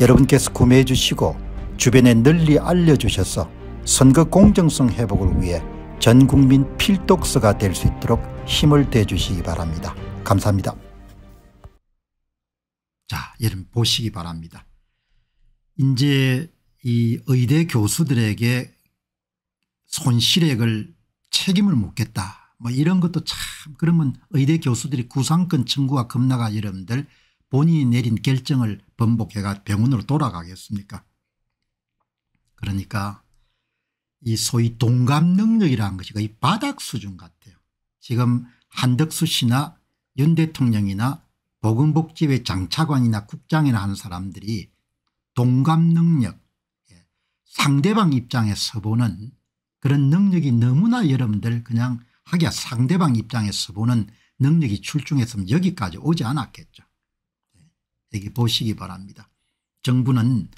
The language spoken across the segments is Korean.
여러분께서 구매해 주시고 주변에 널리 알려주셔서 선거 공정성 회복을 위해 전국민 필독서가 될 수 있도록 힘을 대주시기 바랍니다. 감사합니다. 자, 여러분 보시기 바랍니다. 이제 이 의대 교수들에게 손실액을 책임을 묻겠다. 뭐 이런 것도 참 그러면 의대 교수들이 구상권 청구와 급나가 여러분들 본인이 내린 결정을 번복해가 병원으로 돌아가겠습니까 그러니까 이 소위 동감 능력이라는 것이 거의 바닥 수준 같아요. 지금 한덕수 씨나 윤 대통령이나 보건복지부의 장차관이나 국장이나 하는 사람들이 동감 능력 예, 상대방 입장에 서보는 그런 능력이 너무나 여러분들 그냥 하기야 상대방 입장에 서보는 능력이 출중했으면 여기까지 오지 않았겠죠. 여기 보시기 바랍니다. 정부는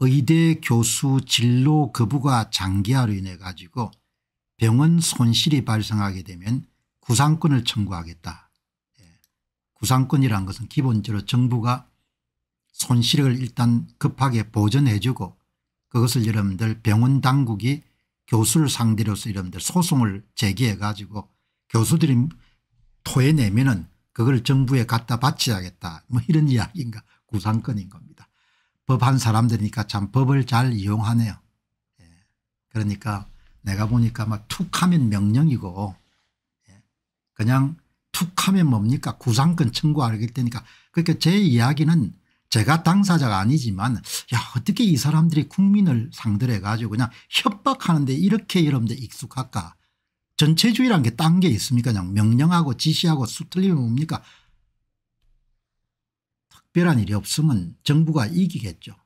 의대 교수 진로 거부가 장기화로 인해 가지고 병원 손실이 발생하게 되면 구상권을 청구하겠다. 예. 구상권이란 것은 기본적으로 정부가 손실을 일단 급하게 보전해 주고 그것을 여러분들 병원 당국이 교수를 상대로서 여러분들 소송을 제기해 가지고 교수들이 토해내면 은 그걸 정부에 갖다 바쳐야겠다 뭐 이런 이야기인가 구상권인 겁니다. 법한 사람들이니까 참 법을 잘 이용하네요. 예. 그러니까 내가 보니까 막툭 하면 명령이고 예. 그냥 툭 하면 뭡니까 구상권 청구하게 다니까 그러니까 제 이야기는 제가 당사자가 아니지만 야 어떻게 이 사람들이 국민을 상대로 해가지고 그냥 협박하는데 이렇게 여러분들 익숙할까 전체주의란 게 딴 게 있습니까 그냥 명령하고 지시하고 수 틀리면 뭡니까 특별한 일이 없으면 정부가 이기겠죠.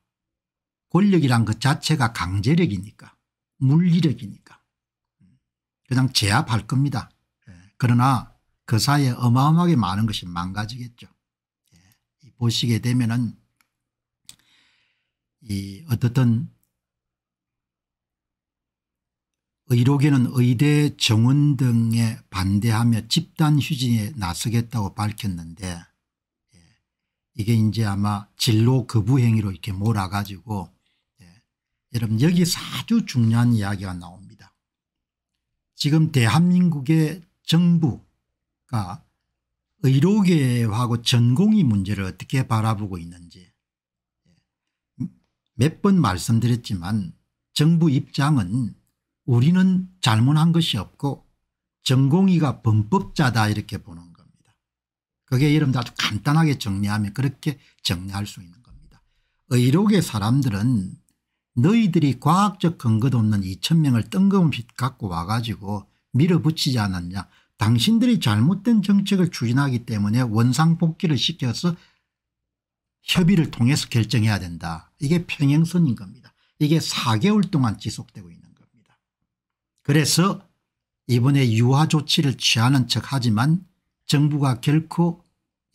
권력이란 그 자체가 강제력이니까 물리력이니까 그냥 제압할 겁니다. 예, 그러나 그 사이에 어마어마하게 많은 것이 망가지겠죠. 예, 보시게 되면 은이 어떻든 의료계는 의대 정원 등에 반대하며 집단 휴진에 나서겠다고 밝혔는데 예, 이게 이제 아마 진로 거부 행위로 이렇게 몰아가지고 예, 여러분 여기서 아주 중요한 이야기가 나옵니다. 지금 대한민국의 정부가 의료계하고 전공의 문제를 어떻게 바라보고 있는지 예, 몇번 말씀드렸지만 정부 입장은 우리는 잘못한 것이 없고 전공의가 범법자다 이렇게 보는 겁니다. 그게 여러분들 아주 간단하게 정리하면 그렇게 정리할 수 있는 겁니다. 의료계 사람들은 너희들이 과학적 근거도 없는 2천명을 뜬금없이 갖고 와가지고 밀어붙이지 않았냐. 당신들이 잘못된 정책을 추진하기 때문에 원상복귀를 시켜서 협의를 통해서 결정해야 된다. 이게 평행선인 겁니다. 이게 4개월 동안 지속되고 있는 그래서 이번에 유화 조치를 취하는 척 하지만 정부가 결코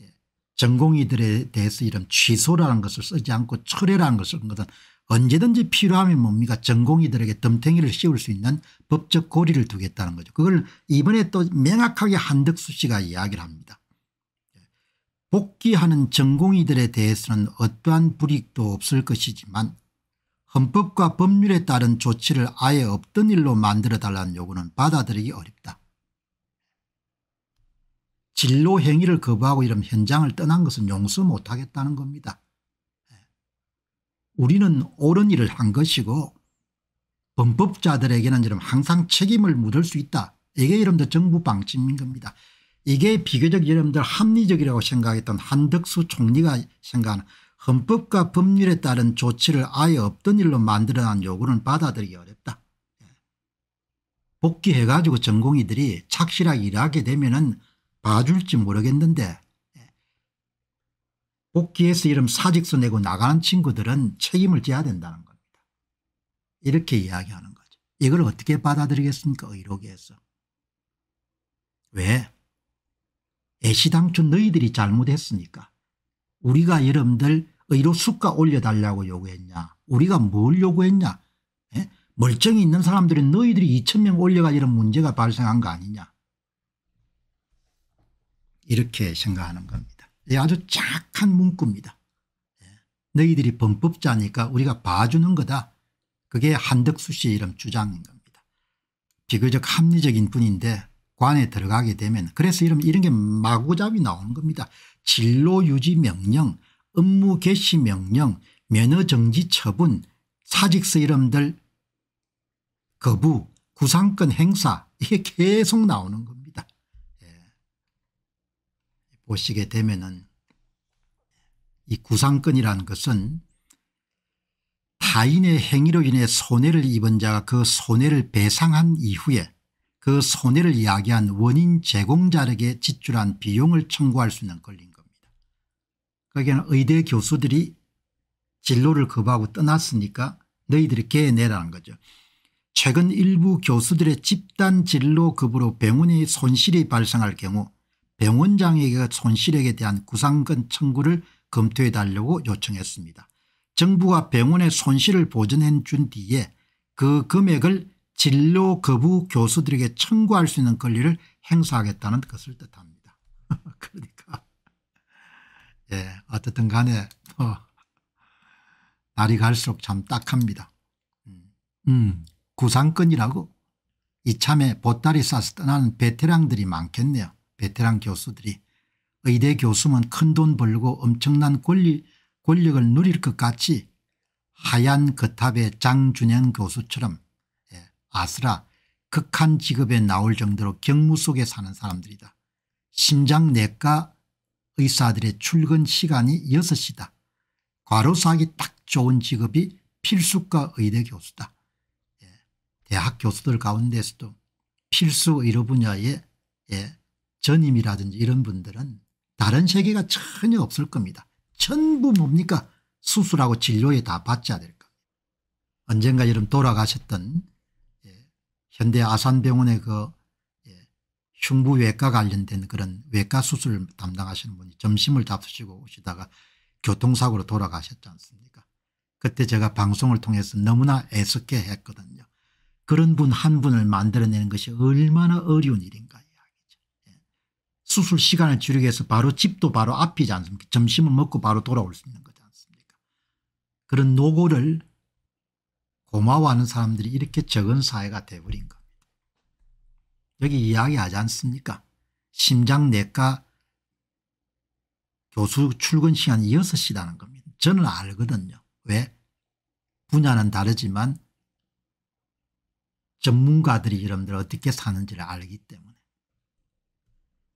예, 전공의들에 대해서 이런 취소라는 것을 쓰지 않고 철회라는 것을 쓴 것은 언제든지 필요하면 뭡니까 전공의들에게 덤탱이를 씌울 수 있는 법적 고리를 두겠다는 거죠. 그걸 이번에 또 명확하게 한덕수 씨가 이야기를 합니다. 예, 복귀하는 전공의들에 대해서는 어떠한 불이익도 없을 것이지만 헌법과 법률에 따른 조치를 아예 없던 일로 만들어달라는 요구는 받아들이기 어렵다. 진로 행위를 거부하고 이런 현장을 떠난 것은 용서 못하겠다는 겁니다. 우리는 옳은 일을 한 것이고 범법자들에게는 이런 항상 책임을 물을 수 있다. 이게 이름도 정부 방침인 겁니다. 이게 비교적 여러분들 합리적이라고 생각했던 한덕수 총리가 생각하는 헌법과 법률에 따른 조치를 아예 없던 일로 만들어난 요구는 받아들이기 어렵다. 예. 복귀해가지고 전공의들이 착실하게 일하게 되면 은 봐줄지 모르겠는데 예. 복귀해서 이름 사직서 내고 나가는 친구들은 책임을 져야 된다는 겁니다. 이렇게 이야기하는 거죠. 이걸 어떻게 받아들이겠습니까 의료계에서. 왜? 애시당초 너희들이 잘못했으니까 우리가 여러분들 의료 수가 올려달라고 요구했냐 우리가 뭘 요구했냐 에? 예? 멀쩡히 있는 사람들은 너희들이 2천 명 올려가지고 이런 문제가 발생한 거 아니냐 이렇게 생각하는 겁니다. 예, 아주 착한 문구입니다. 예. 너희들이 범법자니까 우리가 봐주는 거다. 그게 한덕수 씨의 이름 주장인 겁니다. 비교적 합리적인 분인데 관에 들어가게 되면 그래서 이런 게 마구잡이 나오는 겁니다. 진로 유지 명령 업무 개시 명령 면허 정지 처분 사직서 이름들 거부 구상권 행사 이게 계속 나오는 겁니다. 예. 보시게 되면 은이 구상권이라는 것은 타인의 행위로 인해 손해를 입은 자가 그 손해를 배상한 이후에 그 손해를 야기한 원인 제공자에게 지출한 비용을 청구할 수 있는 권리입니다. 거기에는 의대 교수들이 진로를 거부하고 떠났으니까 너희들이 개내라는 거죠. 최근 일부 교수들의 집단 진로 급으로 병원이 손실이 발생할 경우 병원장에게 손실액에 대한 구상권 청구를 검토해 달라고 요청했습니다. 정부가 병원의 손실을 보전해 준 뒤에 그 금액을 진로 거부 교수들에게 청구할 수 있는 권리를 행사하겠다는 것을 뜻합니다. 그러니까 예, 어쨌든 간에 뭐 날이 갈수록 참 딱합니다. 음, 음, 구상권이라고 이참에 보따리 싸서 떠나는 베테랑들이 많겠네요. 베테랑 교수들이. 의대 교수면 큰 돈 벌고 엄청난 권리, 권력을 누릴 것 같이 하얀 거탑의 장준현 교수처럼 예, 아스라 극한 직업에 나올 정도로 경무 속에 사는 사람들이다. 심장내과 의사들의 출근 시간이 6시다. 과로사 하기 딱 좋은 직업이 필수과 의대 교수다. 예. 대학 교수들 가운데서도 필수 의료 분야의 예. 전임이라든지 이런 분들은 다른 세계가 전혀 없을 겁니다. 전부 뭡니까 수술하고 진료에 다 받쳐야 될 겁니다. 언젠가 여름 돌아가셨던 예. 현대 아산병원의 그 충부외과 관련된 그런 외과 수술을 담당하시는 분이 점심을 잡수시고 오시다가 교통사고로 돌아가셨지 않습니까 그때 제가 방송을 통해서 너무나 애석해 했거든요. 그런 분 한 분을 만들어내는 것이 얼마나 어려운 일인가 이야기죠. 예. 수술 시간을 줄이기 위해서 바로 집도 바로 앞이지 않습니까 점심을 먹고 바로 돌아올 수 있는 거지 않습니까 그런 노고를 고마워하는 사람들이 이렇게 적은 사회가 돼버린 것. 여기 이야기하지 않습니까 심장내과 교수 출근 시간 6시라는 겁니다. 저는 알거든요. 왜? 분야는 다르지만 전문가들이 여러분들 어떻게 사는지를 알기 때문에.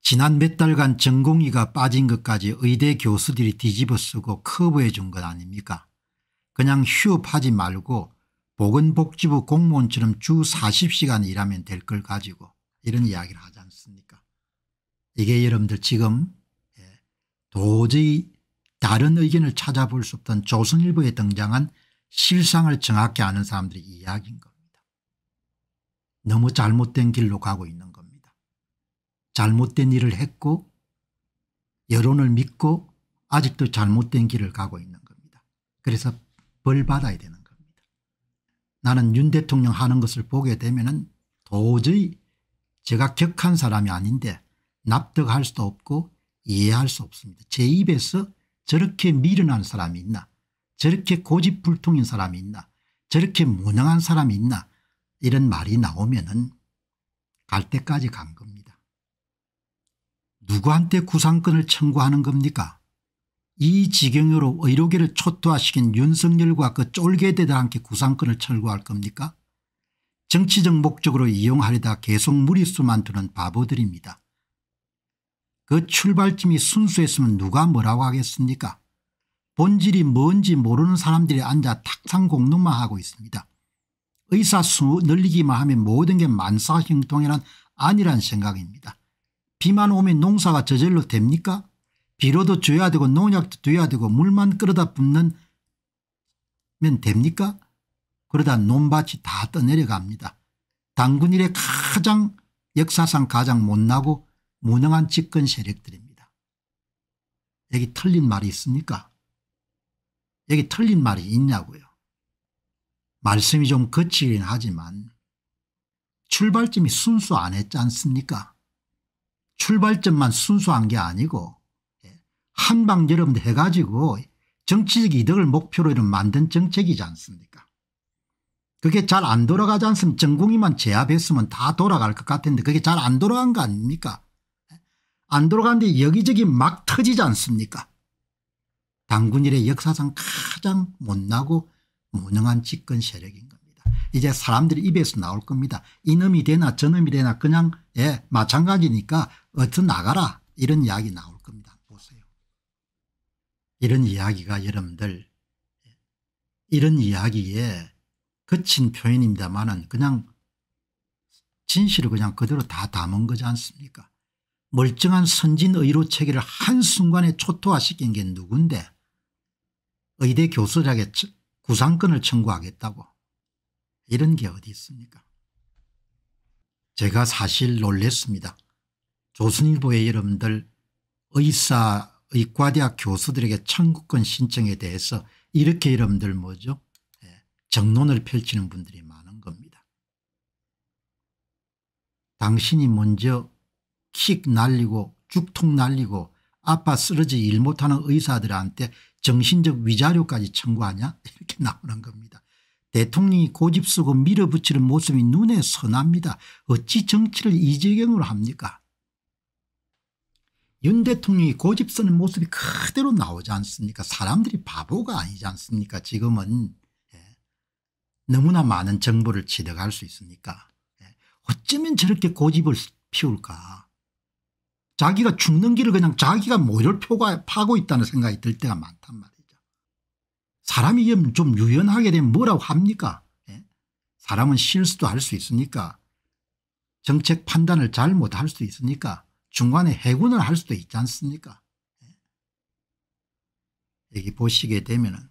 지난 몇 달간 전공의가 빠진 것까지 의대 교수들이 뒤집어 쓰고 커버해 준 것 아닙니까? 그냥 휴업하지 말고 보건복지부 공무원처럼 주 40시간 일하면 될 걸 가지고 이런 이야기를 하지 않습니까 이게 여러분들 지금 예, 도저히 다른 의견을 찾아볼 수 없던 조선일보에 등장한 실상을 정확히 아는 사람들의 이야기인 겁니다. 너무 잘못된 길로 가고 있는 겁니다. 잘못된 일을 했고 여론을 믿고 아직도 잘못된 길을 가고 있는 겁니다. 그래서 벌 받아야 되는 겁니다. 나는 윤 대통령 하는 것을 보게 되면 은 도저히 제가 격한 사람이 아닌데 납득할 수도 없고 이해할 수 없습니다. 제 입에서 저렇게 미련한 사람이 있나 저렇게 고집불통인 사람이 있나 저렇게 무능한 사람이 있나 이런 말이 나오면 은갈 때까지 간 겁니다. 누구한테 구상권을 청구하는 겁니까? 이 지경으로 의료계를 초토화시킨 윤석열과 그 쫄개대들한테 구상권을 청구할 겁니까? 정치적 목적으로 이용하려다 계속 무리수만 두는 바보들입니다. 그 출발점이 순수했으면 누가 뭐라고 하겠습니까 본질이 뭔지 모르는 사람들이 앉아 탁상공론만 하고 있습니다. 의사 수 늘리기만 하면 모든 게 만사형통이란 아니란 생각입니다. 비만 오면 농사가 저절로 됩니까? 비료도 줘야 되고 농약도 줘야 되고 물만 끌어다 붓는 면 됩니까? 그러다 논밭이 다 떠내려갑니다. 당군 일에 가장 역사상 가장 못나고 무능한 집권 세력들입니다. 여기 틀린 말이 있습니까? 여기 틀린 말이 있냐고요. 말씀이 좀 거칠긴 하지만 출발점이 순수 안 했지 않습니까? 출발점만 순수한 게 아니고 예, 한방 여름 해가지고 정치적 이득을 목표로 만든 정책이지 않습니까? 그게 잘 안 돌아가지 않습니까 전공이만 제압했으면 다 돌아갈 것 같은데 그게 잘 안 돌아간 거 아닙니까 안 돌아가는데 여기저기 막 터지지 않습니까 당군일의 역사상 가장 못나고 무능한 집권 세력인 겁니다. 이제 사람들이 입에서 나올 겁니다. 이놈이 되나 저놈이 되나 그냥 예 마찬가지니까 어떻 나가라 이런 이야기 나올 겁니다. 보세요. 이런 이야기가 여러분들 이런 이야기에 거친 표현입니다만은 그냥 진실을 그냥 그대로 다 담은 거지 않습니까 멀쩡한 선진 의료 체계를 한순간에 초토화시킨 게 누군데 의대 교수에게 구상권을 청구하겠다고 이런 게 어디 있습니까 제가 사실 놀랬습니다. 조선일보의 여러분들 의사 의과대학 교수들에게 청구권 신청에 대해서 이렇게 여러분들 뭐죠 정론을 펼치는 분들이 많은 겁니다. 당신이 먼저 킥 날리고 죽통 날리고 아파 쓰러지 일 못하는 의사들한테 정신적 위자료까지 청구하냐 이렇게 나오는 겁니다. 대통령이 고집쓰고 밀어붙이는 모습이 눈에 선합니다. 어찌 정치를 이재경으로 합니까 윤 대통령이 고집쓰는 모습이 그대로 나오지 않습니까 사람들이 바보가 아니지 않습니까 지금은 너무나 많은 정보를 취득할 수 있으니까 예, 어쩌면 저렇게 고집을 피울까 자기가 죽는 길을 그냥 자기가 모를 표가 파고 있다는 생각이 들 때가 많단 말이죠. 사람이 좀 유연하게 되면 뭐라고 합니까 예, 사람은 실수도 할 수 있으니까 정책 판단을 잘못할 수도 있으니까 중간에 해군을 할 수도 있지 않습니까 예. 여기 보시게 되면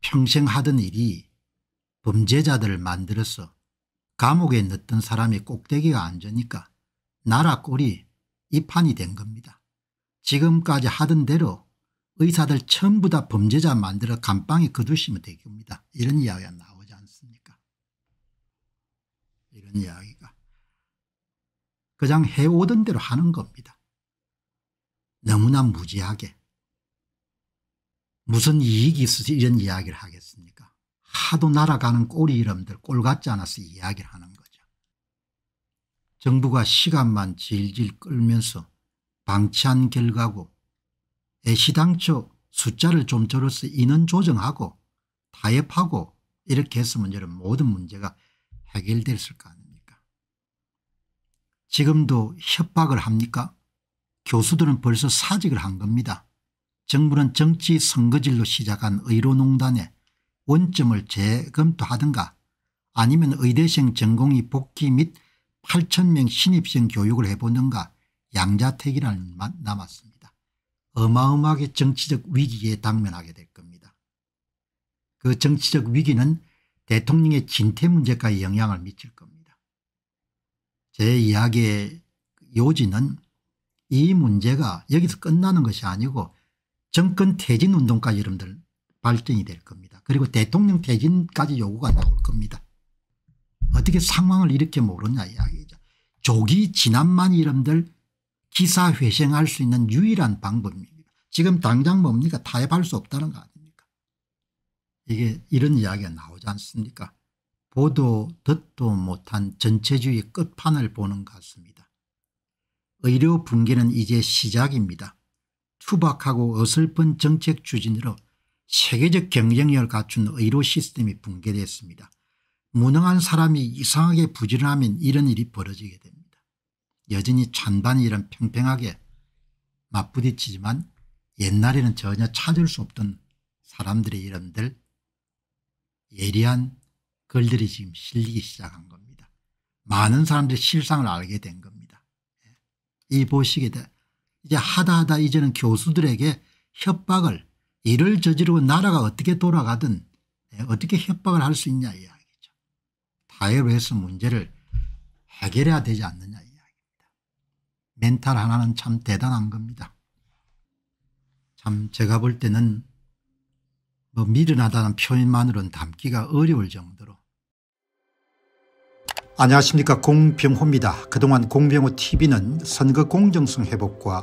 평생 하던 일이 범죄자들을 만들어서 감옥에 넣던 사람이 꼭대기가 앉으니까 나라 꼴이 이 판이 된 겁니다. 지금까지 하던 대로 의사들 전부 다 범죄자 만들어 감방에 거두시면 되겠습니다. 이런 이야기가 나오지 않습니까? 이런 이야기가. 그냥 해오던 대로 하는 겁니다. 너무나 무지하게. 무슨 이익이 있어서 이런 이야기를 하겠습니까? 하도 날아가는 꼬리 이름들 꼴 같지 않아서 이야기를 하는 거죠. 정부가 시간만 질질 끌면서 방치한 결과고 애시당초 숫자를 좀 줄여서 인원 조정하고 타협하고 이렇게 했으면 이런 모든 문제가 해결됐을 거 아닙니까. 지금도 협박을 합니까? 교수들은 벌써 사직을 한 겁니다. 정부는 정치 선거질로 시작한 의료농단에 원점을 재검토하든가 아니면 의대생 전공이 복귀 및 8천명 신입생 교육을 해보는가 양자택이라는 만 남았습니다. 어마어마하게 정치적 위기에 당면하게 될 겁니다. 그 정치적 위기는 대통령의 진퇴 문제까지 영향을 미칠 겁니다. 제 이야기의 요지는 이 문제가 여기서 끝나는 것이 아니고 정권 퇴진 운동까지 여러분들 발전이 될 겁니다. 그리고 대통령 퇴진까지 요구가 나올 겁니다. 어떻게 상황을 이렇게 모르냐 이야기죠. 조기 지난만 이름들 기사 회생할 수 있는 유일한 방법입니다. 지금 당장 뭡니까 타협할 수 없다는 거 아닙니까 이게 이런 이야기가 나오지 않습니까 보도 듣도 못한 전체주의 끝판을 보는 것 같습니다. 의료 붕괴는 이제 시작입니다. 투박하고 어설픈 정책 추진으로 세계적 경쟁력을 갖춘 의료 시스템이 붕괴됐습니다. 무능한 사람이 이상하게 부지런하면 이런 일이 벌어지게 됩니다. 여전히 찬반이란 평평하게 맞부딪히지만 옛날에는 전혀 찾을 수 없던 사람들의 이름들 예리한 글들이 지금 실리기 시작한 겁니다. 많은 사람들이 실상을 알게 된 겁니다. 예. 이 보시게 돼 이제 하다하다 이제는 교수들에게 협박을 이를 저지르고 나라가 어떻게 돌아가든 예, 어떻게 협박을 할 수 있냐 이야기죠. 타이을에서 문제를 해결해야 되지 않느냐 이야기입니다. 멘탈 하나는 참 대단한 겁니다. 참 제가 볼 때는 뭐 미련하다는 표현만으로는 담기가 어려울 정도로 안녕하십니까 공병호입니다. 그동안 공병호 tv는 선거 공정성 회복과